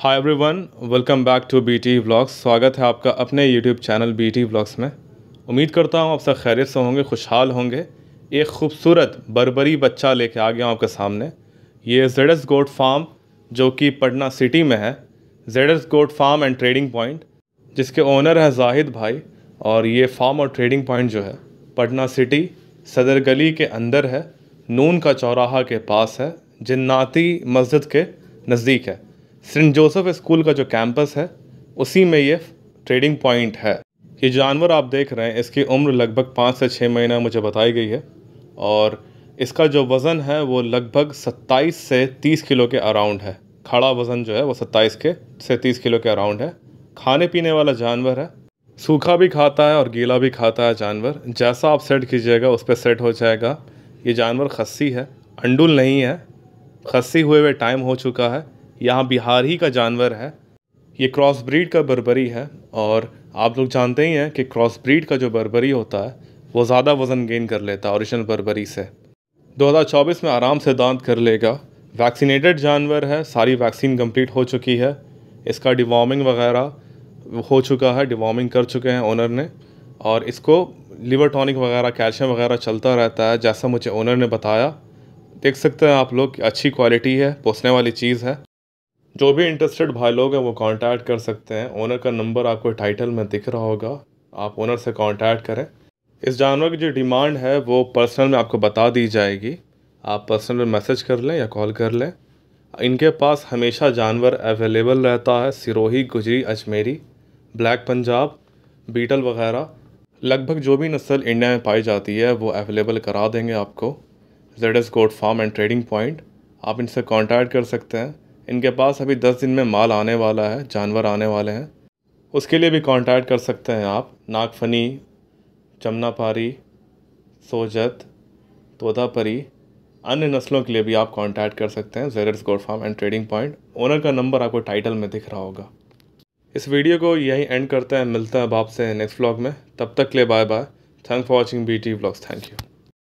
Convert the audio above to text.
hi everyone welcome back to B T blogs स्वागत है आपका अपने YouTube channel B T blogs में उम्मीद करता हूँ आप सब खैरियत से होंगे खुशहाल होंगे एक खूबसूरत बरबरी बच्चा लेके आ गया हूँ आपके सामने ये जेडस गोट फार्म जो कि पटना सिटी में है Z S goat farm and trading point जिसके ओनर हैं जाहिद भाई और ये फार्म और ट्रेडिंग पॉइंट जो है पटना सिटी सदर गली के अंदर है नून का चौराहा के पास है जन्नाती मस्जिद के नज़दीक है सेंट जोसेफ स्कूल का जो कैंपस है उसी में ये ट्रेडिंग पॉइंट है ये जानवर आप देख रहे हैं इसकी उम्र लगभग पाँच से छः महीना मुझे बताई गई है और इसका जो वज़न है वो लगभग सत्ताईस से तीस किलो के अराउंड है खड़ा वज़न जो है वो सत्ताईस के से तीस किलो के अराउंड है खाने पीने वाला जानवर है सूखा भी खाता है और गीला भी खाता है जानवर जैसा आप सेट कीजिएगा उस पर सेट हो जाएगा ये जानवर खस्सी है अंडुल नहीं है खस्सी हुए हुए टाइम हो चुका है यहाँ बिहार ही का जानवर है ये क्रॉस ब्रीड का बर्बरी है और आप लोग जानते ही हैं कि क्रॉस ब्रीड का जो बर्बरी होता है वो ज़्यादा वज़न गेन कर लेता है औरिजिनल बर्बरी से 2024 में आराम से दांत कर लेगा वैक्सीनेटेड जानवर है सारी वैक्सीन कंप्लीट हो चुकी है इसका डिवॉर्मिंग वगैरह हो चुका है डिवॉर्मिंग कर चुके हैं ओनर ने और इसको लिवर टॉनिक वगैरह कैल्शियम वगैरह चलता रहता है जैसा मुझे ओनर ने बताया देख सकते हैं आप लोग अच्छी क्वालिटी है पोसने वाली चीज़ है जो भी इंटरेस्टेड भाई लोग हैं वो कांटेक्ट कर सकते हैं ओनर का नंबर आपको टाइटल में दिख रहा होगा आप ओनर से कांटेक्ट करें इस जानवर की जो डिमांड है वो पर्सनल में आपको बता दी जाएगी आप पर्सनल में मैसेज कर लें या कॉल कर लें इनके पास हमेशा जानवर अवेलेबल रहता है सिरोही गुजरी अजमेरी ब्लैक पंजाब बीटल वगैरह लगभग जो भी नस्ल इंडिया में पाई जाती है वो अवेलेबल करा देंगे आपको Z S goat farm and trading point आप इनसे कॉन्टैक्ट कर सकते हैं इनके पास अभी दस दिन में माल आने वाला है जानवर आने वाले हैं उसके लिए भी कॉन्टैक्ट कर सकते हैं आप नागफनी चमनापारी सोजत तोतापरी अन्य नस्लों के लिए भी आप कॉन्टैक्ट कर सकते हैं Z S goat farm and trading point owner का नंबर आपको टाइटल में दिख रहा होगा इस वीडियो को यही एंड करते हैं मिलते हैं अब आपसे नेक्स्ट व्लॉग में तब तक के लिए bye bye thank for watching B T blogs thank you